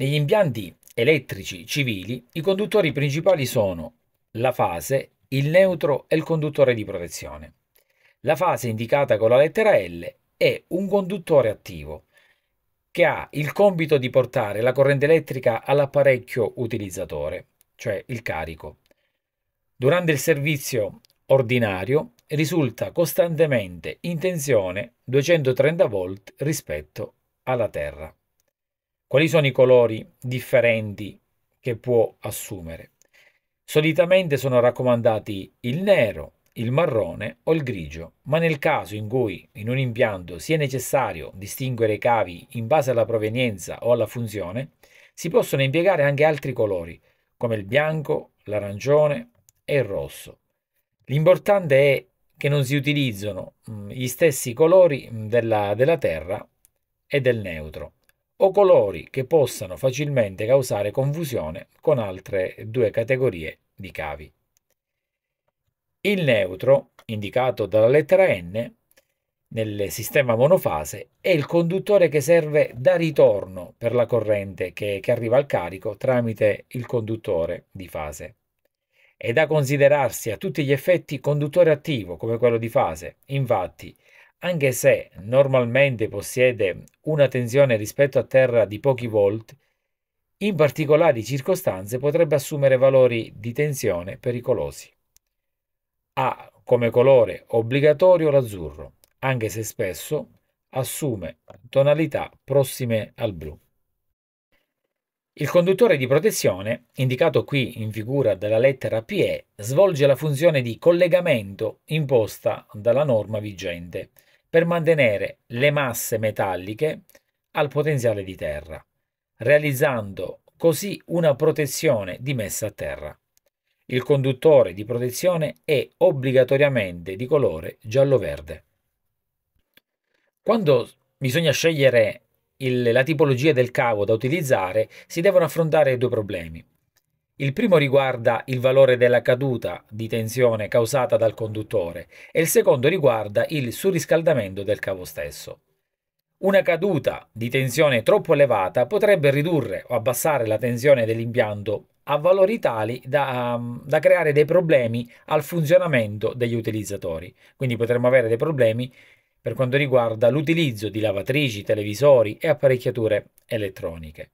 Negli impianti elettrici civili i conduttori principali sono la fase, il neutro e il conduttore di protezione. La fase indicata con la lettera L è un conduttore attivo che ha il compito di portare la corrente elettrica all'apparecchio utilizzatore, cioè il carico. Durante il servizio ordinario risulta costantemente in tensione 230 V rispetto alla Terra. Quali sono i colori differenti che può assumere? Solitamente sono raccomandati il nero, il marrone o il grigio, ma nel caso in cui in un impianto sia necessario distinguere i cavi in base alla provenienza o alla funzione, si possono impiegare anche altri colori, come il bianco, l'arancione e il rosso. L'importante è che non si utilizzano mm, gli stessi colori mm, della, della terra e del neutro o colori che possano facilmente causare confusione con altre due categorie di cavi. Il neutro, indicato dalla lettera N, nel sistema monofase è il conduttore che serve da ritorno per la corrente che, che, arriva al carico tramite il conduttore di fase. È da considerarsi a tutti gli effetti conduttore attivo come quello di fase, infatti anche se normalmente possiede una tensione rispetto a terra di pochi volt, in particolari circostanze potrebbe assumere valori di tensione pericolosi. Ha come colore obbligatorio l'azzurro, anche se spesso assume tonalità prossime al blu. Il conduttore di protezione, indicato qui in figura dalla lettera PE, svolge la funzione di collegamento imposta dalla norma vigente per mantenere le masse metalliche al potenziale di terra, realizzando così una protezione di messa a terra. Il conduttore di protezione è obbligatoriamente di colore giallo-verde. Quando bisogna scegliere il, la tipologia del cavo da utilizzare, si devono affrontare due problemi. Il primo riguarda il valore della caduta di tensione causata dal conduttore e il secondo riguarda il surriscaldamento del cavo stesso. Una caduta di tensione troppo elevata potrebbe ridurre o abbassare la tensione dell'impianto a valori tali da, um, da, creare dei problemi al funzionamento degli utilizzatori. Quindi potremmo avere dei problemi per quanto riguarda l'utilizzo di lavatrici, televisori e apparecchiature elettroniche.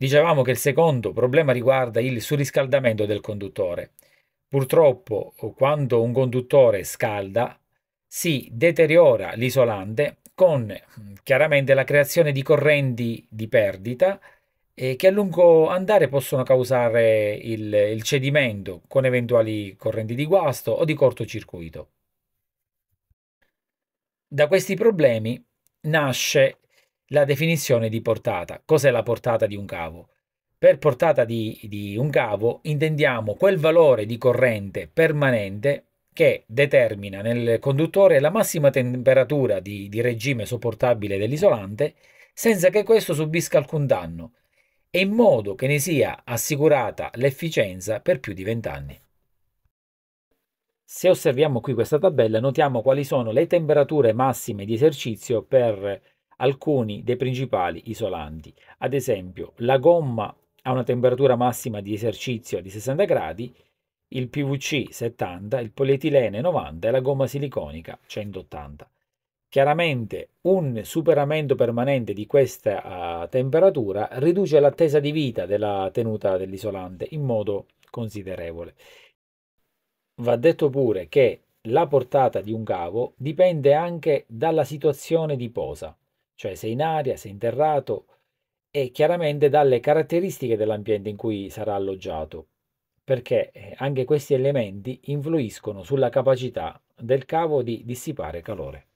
Dicevamo che il secondo problema riguarda il surriscaldamento del conduttore. Purtroppo, quando un conduttore scalda, si deteriora l'isolante con mm, chiaramente la creazione di correnti di perdita eh, che a lungo andare possono causare il, il cedimento con eventuali correnti di guasto o di cortocircuito. Da questi problemi nasce la definizione di portata. Cos'è la portata di un cavo? Per portata di, di un cavo intendiamo quel valore di corrente permanente che determina nel conduttore la massima temperatura di, di regime sopportabile dell'isolante senza che questo subisca alcun danno e in modo che ne sia assicurata l'efficienza per più di 20 anni. Se osserviamo qui questa tabella notiamo quali sono le temperature massime di esercizio per alcuni dei principali isolanti. Ad esempio, la gomma a una temperatura massima di esercizio di 60 gradi, il PVC 70, il polietilene 90 e la gomma siliconica 180. Chiaramente un superamento permanente di questa uh, temperatura riduce l'attesa di vita della tenuta dell'isolante in modo considerevole. Va detto pure che la portata di un cavo dipende anche dalla situazione di posa cioè se in aria, se interrato, terrato e chiaramente dalle caratteristiche dell'ambiente in cui sarà alloggiato, perché eh, anche questi elementi influiscono sulla capacità del cavo di dissipare calore.